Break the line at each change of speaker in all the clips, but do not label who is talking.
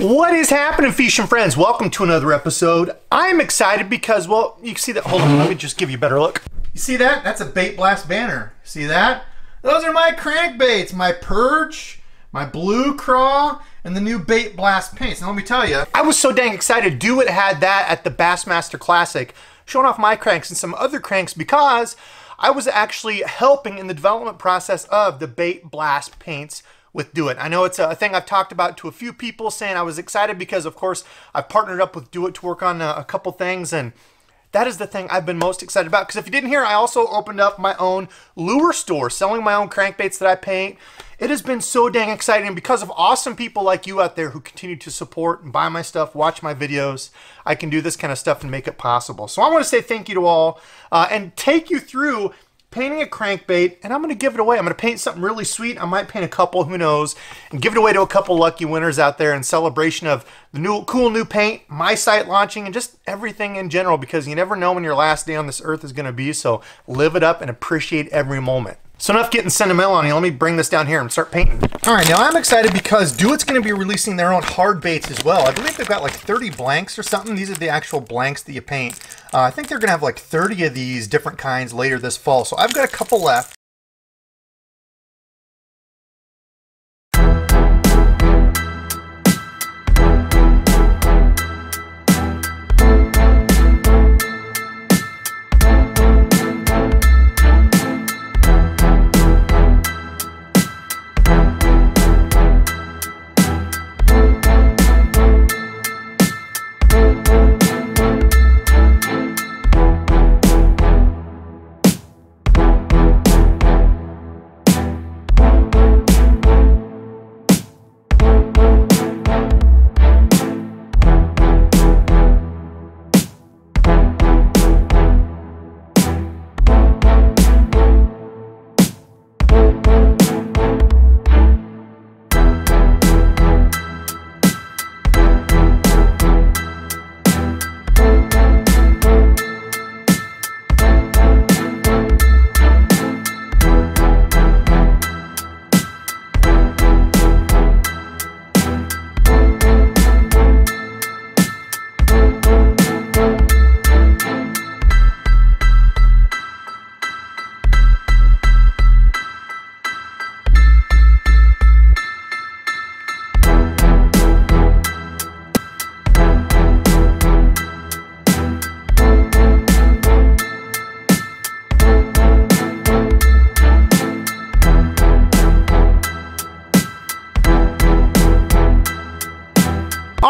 What is happening, Fish and friends? Welcome to another episode. I'm excited because, well, you see that. Hold on, let me just give you a better look. You see that? That's a bait blast banner. See that? Those are my crankbaits, my perch, my blue craw, and the new bait blast paints. Now, let me tell you, I was so dang excited. Do it had that at the Bassmaster Classic, showing off my cranks and some other cranks because I was actually helping in the development process of the bait blast paints with Do It. I know it's a thing I've talked about to a few people saying I was excited because, of course, I've partnered up with Do It to work on a, a couple things and that is the thing I've been most excited about. Because if you didn't hear, I also opened up my own lure store, selling my own crankbaits that I paint. It has been so dang exciting because of awesome people like you out there who continue to support and buy my stuff, watch my videos. I can do this kind of stuff and make it possible. So I want to say thank you to all uh, and take you through painting a crankbait, and I'm going to give it away. I'm going to paint something really sweet. I might paint a couple, who knows, and give it away to a couple lucky winners out there in celebration of the new cool new paint, my site launching, and just everything in general because you never know when your last day on this earth is going to be. So live it up and appreciate every moment. So enough getting sentimental on you. Let me bring this down here and start painting. All right, now I'm excited because Dewitt's going to be releasing their own hard baits as well. I believe they've got like 30 blanks or something. These are the actual blanks that you paint. Uh, I think they're going to have like 30 of these different kinds later this fall. So I've got a couple left.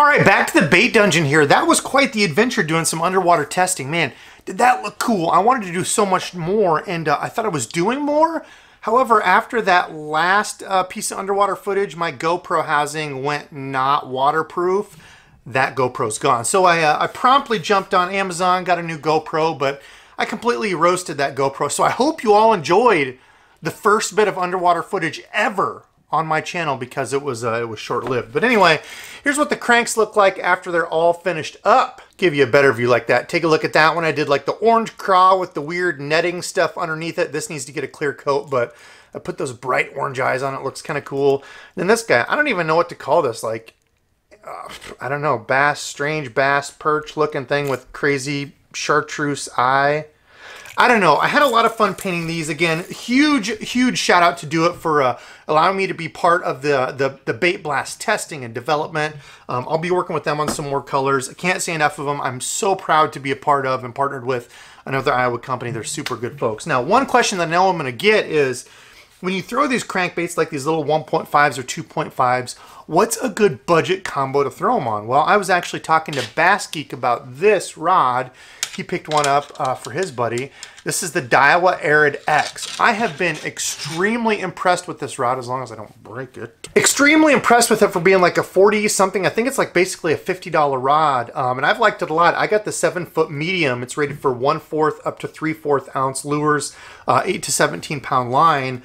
All right, back to the bait dungeon here. That was quite the adventure doing some underwater testing. Man, did that look cool? I wanted to do so much more, and uh, I thought I was doing more. However, after that last uh, piece of underwater footage, my GoPro housing went not waterproof. That GoPro's gone. So I, uh, I promptly jumped on Amazon, got a new GoPro, but I completely roasted that GoPro. So I hope you all enjoyed the first bit of underwater footage ever on my channel because it was uh, it was short-lived. But anyway, here's what the cranks look like after they're all finished up. Give you a better view like that. Take a look at that one. I did like the orange craw with the weird netting stuff underneath it. This needs to get a clear coat, but I put those bright orange eyes on. It looks kind of cool. then this guy, I don't even know what to call this. Like, uh, I don't know, bass, strange bass perch looking thing with crazy chartreuse eye. I don't know. I had a lot of fun painting these. Again, huge, huge shout out to Do It for uh, allowing me to be part of the, the, the bait blast testing and development. Um, I'll be working with them on some more colors. I can't say enough of them. I'm so proud to be a part of and partnered with another Iowa company. They're super good folks. Now, one question that I know I'm going to get is, when you throw these crankbaits like these little 1.5s or 2.5s, what's a good budget combo to throw them on? Well, I was actually talking to Bass Geek about this rod he picked one up uh, for his buddy. This is the Daiwa Arid X. I have been extremely impressed with this rod as long as I don't break it. Extremely impressed with it for being like a 40 something. I think it's like basically a $50 rod. Um, and I've liked it a lot. I got the seven foot medium. It's rated for one fourth up to three fourth ounce lures, uh, eight to 17 pound line.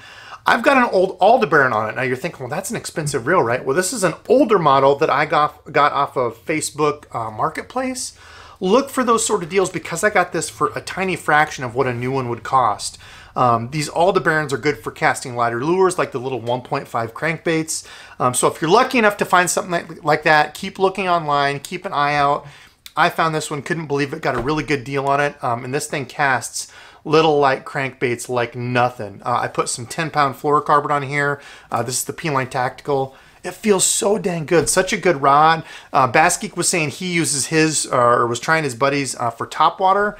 I've got an old Aldebaran on it. Now you're thinking, well, that's an expensive reel, right? Well, this is an older model that I got, got off of Facebook uh, Marketplace look for those sort of deals because I got this for a tiny fraction of what a new one would cost. Um, these Aldebarans are good for casting lighter lures, like the little 1.5 crankbaits. Um, so if you're lucky enough to find something like, like that, keep looking online, keep an eye out. I found this one, couldn't believe it, got a really good deal on it. Um, and this thing casts little light crankbaits like nothing. Uh, I put some 10 pound fluorocarbon on here. Uh, this is the P-Line Tactical. It feels so dang good. Such a good rod. Uh, Bass Geek was saying he uses his, uh, or was trying his buddies uh, for top water.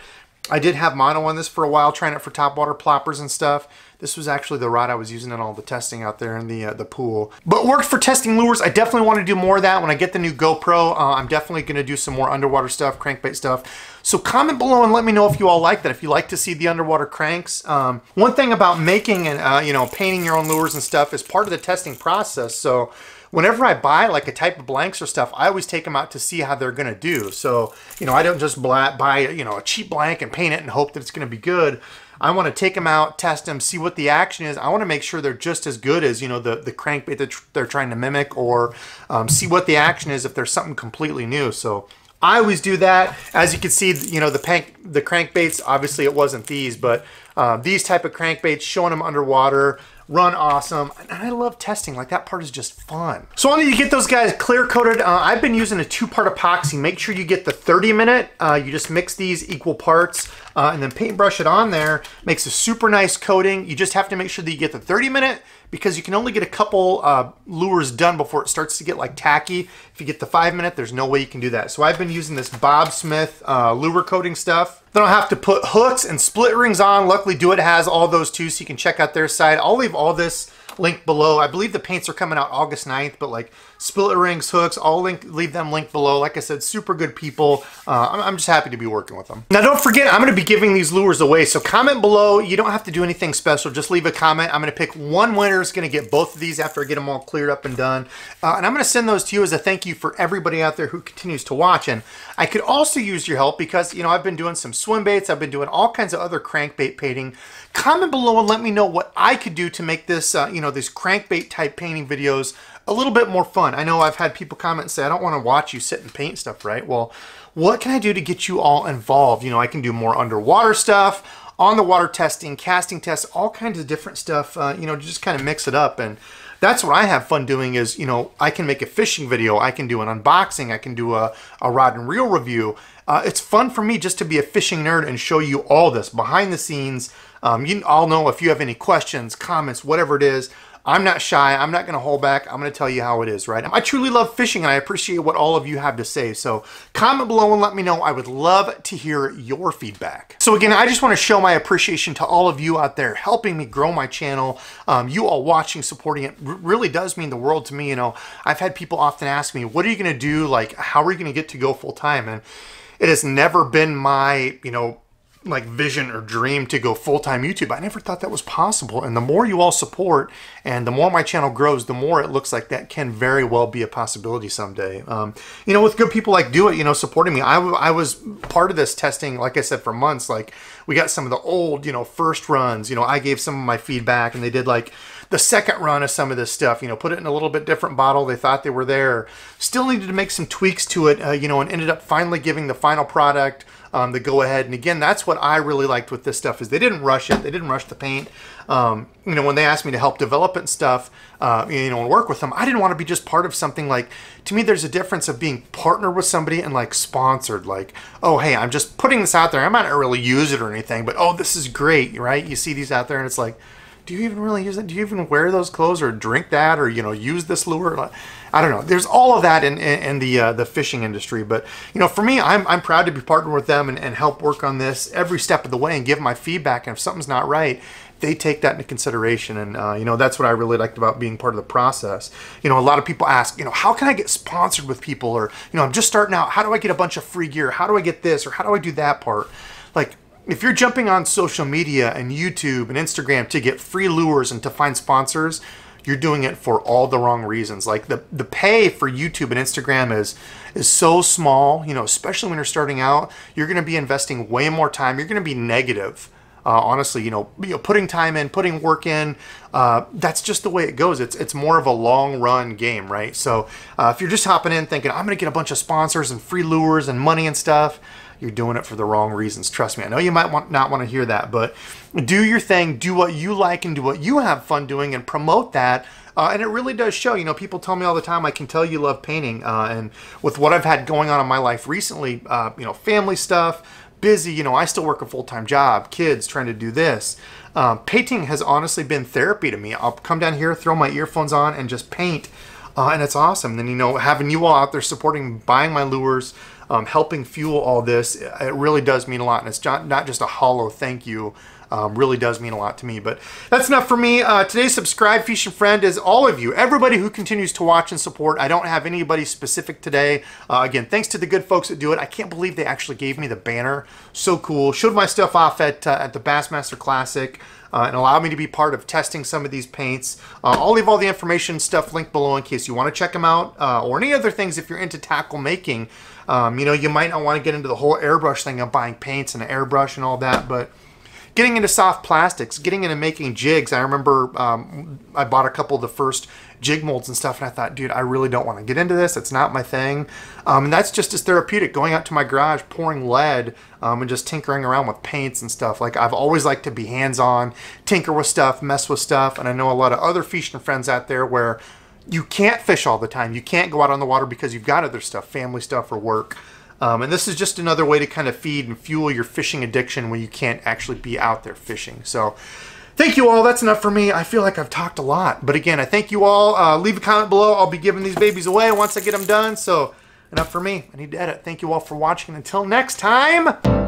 I did have mono on this for a while, trying it for top water ploppers and stuff. This was actually the rod I was using in all the testing out there in the uh, the pool. But worked for testing lures. I definitely want to do more of that. When I get the new GoPro, uh, I'm definitely going to do some more underwater stuff, crankbait stuff. So comment below and let me know if you all like that, if you like to see the underwater cranks. Um, one thing about making and, uh, you know, painting your own lures and stuff is part of the testing process. So whenever I buy like a type of blanks or stuff, I always take them out to see how they're going to do. So, you know, I don't just buy, you know, a cheap blank and paint it and hope that it's going to be good. I want to take them out, test them, see what the action is. I want to make sure they're just as good as, you know, the, the crankbait that they're trying to mimic or um, see what the action is if there's something completely new. So I always do that. As you can see, you know, the, pank, the crankbaits, obviously it wasn't these, but uh, these type of crankbaits, showing them underwater, run awesome. And I love testing. Like that part is just fun. So I need to get those guys clear coated. Uh, I've been using a two-part epoxy. Make sure you get the 30 minute. Uh, you just mix these equal parts uh, and then paintbrush it on there. Makes a super nice coating. You just have to make sure that you get the 30 minute because you can only get a couple uh, lures done before it starts to get like tacky. If you get the five minute, there's no way you can do that. So I've been using this Bob Smith uh, lure coating stuff. Then I'll have to put hooks and split rings on. Luckily, Do It has all those too, so you can check out their site. I'll leave all this link below. I believe the paints are coming out August 9th, but like split Rings, Hooks, I'll link, leave them linked below. Like I said, super good people. Uh, I'm, I'm just happy to be working with them. Now don't forget, I'm going to be giving these lures away. So comment below. You don't have to do anything special. Just leave a comment. I'm going to pick one winner. Is going to get both of these after I get them all cleared up and done. Uh, and I'm going to send those to you as a thank you for everybody out there who continues to watch. And I could also use your help because, you know, I've been doing some swim baits. I've been doing all kinds of other crankbait painting. Comment below and let me know what I could do to make this, uh, you know, know, these crankbait type painting videos a little bit more fun. I know I've had people comment and say, I don't want to watch you sit and paint stuff, right? Well, what can I do to get you all involved? You know, I can do more underwater stuff, on the water testing, casting tests, all kinds of different stuff, uh, you know, just kind of mix it up. And that's what I have fun doing is, you know, I can make a fishing video, I can do an unboxing, I can do a, a rod and reel review. Uh, it's fun for me just to be a fishing nerd and show you all this behind the scenes, um, you all know if you have any questions, comments, whatever it is, I'm not shy. I'm not going to hold back. I'm going to tell you how it is, right? I truly love fishing and I appreciate what all of you have to say. So comment below and let me know. I would love to hear your feedback. So again, I just want to show my appreciation to all of you out there helping me grow my channel. Um, you all watching, supporting it really does mean the world to me. You know, I've had people often ask me, what are you going to do? Like, how are you going to get to go full time? And it has never been my, you know, like vision or dream to go full-time YouTube. I never thought that was possible. And the more you all support and the more my channel grows, the more it looks like that can very well be a possibility someday. Um, you know, with good people like Do It, you know, supporting me, I, I was part of this testing, like I said, for months. Like we got some of the old, you know, first runs, you know, I gave some of my feedback and they did like – the second run of some of this stuff. You know, put it in a little bit different bottle. They thought they were there. Still needed to make some tweaks to it, uh, you know, and ended up finally giving the final product um, the go ahead. And again, that's what I really liked with this stuff is they didn't rush it. They didn't rush the paint. Um, you know, when they asked me to help develop it and stuff, uh, you know, and work with them, I didn't want to be just part of something like, to me, there's a difference of being partnered with somebody and like sponsored, like, oh, hey, I'm just putting this out there. I might not really use it or anything, but oh, this is great, right? You see these out there and it's like, do you even really use it? Do you even wear those clothes or drink that or, you know, use this lure? I don't know. There's all of that in, in, in the uh, the fishing industry. But, you know, for me, I'm, I'm proud to be partnered with them and, and help work on this every step of the way and give my feedback. And if something's not right, they take that into consideration. And, uh, you know, that's what I really liked about being part of the process. You know, a lot of people ask, you know, how can I get sponsored with people? Or, you know, I'm just starting out. How do I get a bunch of free gear? How do I get this? Or how do I do that part? Like, if you're jumping on social media and YouTube and Instagram to get free lures and to find sponsors, you're doing it for all the wrong reasons. Like the, the pay for YouTube and Instagram is is so small, you know, especially when you're starting out, you're gonna be investing way more time. You're gonna be negative. Uh, honestly, you know, you know, putting time in, putting work in, uh, that's just the way it goes. It's it's more of a long run game, right? So uh, if you're just hopping in thinking I'm gonna get a bunch of sponsors and free lures and money and stuff, you're doing it for the wrong reasons. Trust me. I know you might want, not want to hear that, but do your thing, do what you like, and do what you have fun doing, and promote that. Uh, and it really does show. You know, people tell me all the time, I can tell you love painting. Uh, and with what I've had going on in my life recently, uh, you know, family stuff, busy, you know, I still work a full time job, kids, trying to do this. Uh, painting has honestly been therapy to me. I'll come down here, throw my earphones on, and just paint. Uh, and it's awesome. Then, you know, having you all out there supporting, buying my lures, um, helping fuel all this. It really does mean a lot, and it's not just a hollow thank you. Um, really does mean a lot to me. But that's enough for me. Uh, today's subscribe feature friend is all of you, everybody who continues to watch and support. I don't have anybody specific today. Uh, again, thanks to the good folks that do it. I can't believe they actually gave me the banner. So cool. Showed my stuff off at, uh, at the Bassmaster Classic. Uh, and allow me to be part of testing some of these paints. Uh, I'll leave all the information stuff linked below in case you want to check them out uh, or any other things if you're into tackle making. Um, you know, you might not want to get into the whole airbrush thing of buying paints and an airbrush and all that, but getting into soft plastics, getting into making jigs. I remember um, I bought a couple of the first jig molds and stuff, and I thought, dude, I really don't want to get into this. It's not my thing. Um, and that's just as therapeutic, going out to my garage, pouring lead, um, and just tinkering around with paints and stuff. Like, I've always liked to be hands-on, tinker with stuff, mess with stuff, and I know a lot of other fishing friends out there where you can't fish all the time. You can't go out on the water because you've got other stuff, family stuff or work. Um, and this is just another way to kind of feed and fuel your fishing addiction when you can't actually be out there fishing. So thank you all. That's enough for me. I feel like I've talked a lot. But again, I thank you all. Uh, leave a comment below. I'll be giving these babies away once I get them done. So enough for me. I need to edit. Thank you all for watching. Until next time.